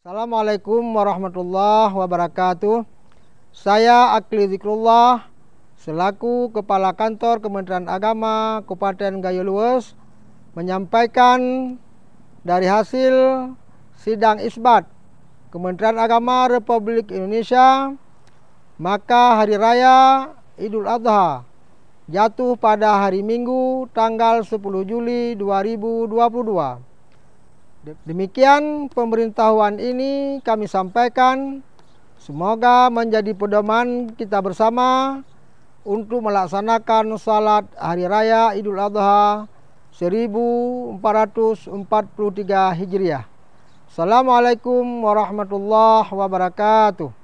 Assalamualaikum warahmatullahi wabarakatuh. Saya Akli Zikrullah, selaku Kepala Kantor Kementerian Agama Kabupaten Gayo menyampaikan dari hasil sidang isbat Kementerian Agama Republik Indonesia, maka Hari Raya Idul Adha jatuh pada hari Minggu tanggal 10 Juli 2022. Demikian pemberitahuan ini kami sampaikan. Semoga menjadi pedoman kita bersama untuk melaksanakan salat Hari Raya Idul Adha 1443 Hijriah. Assalamualaikum warahmatullahi wabarakatuh.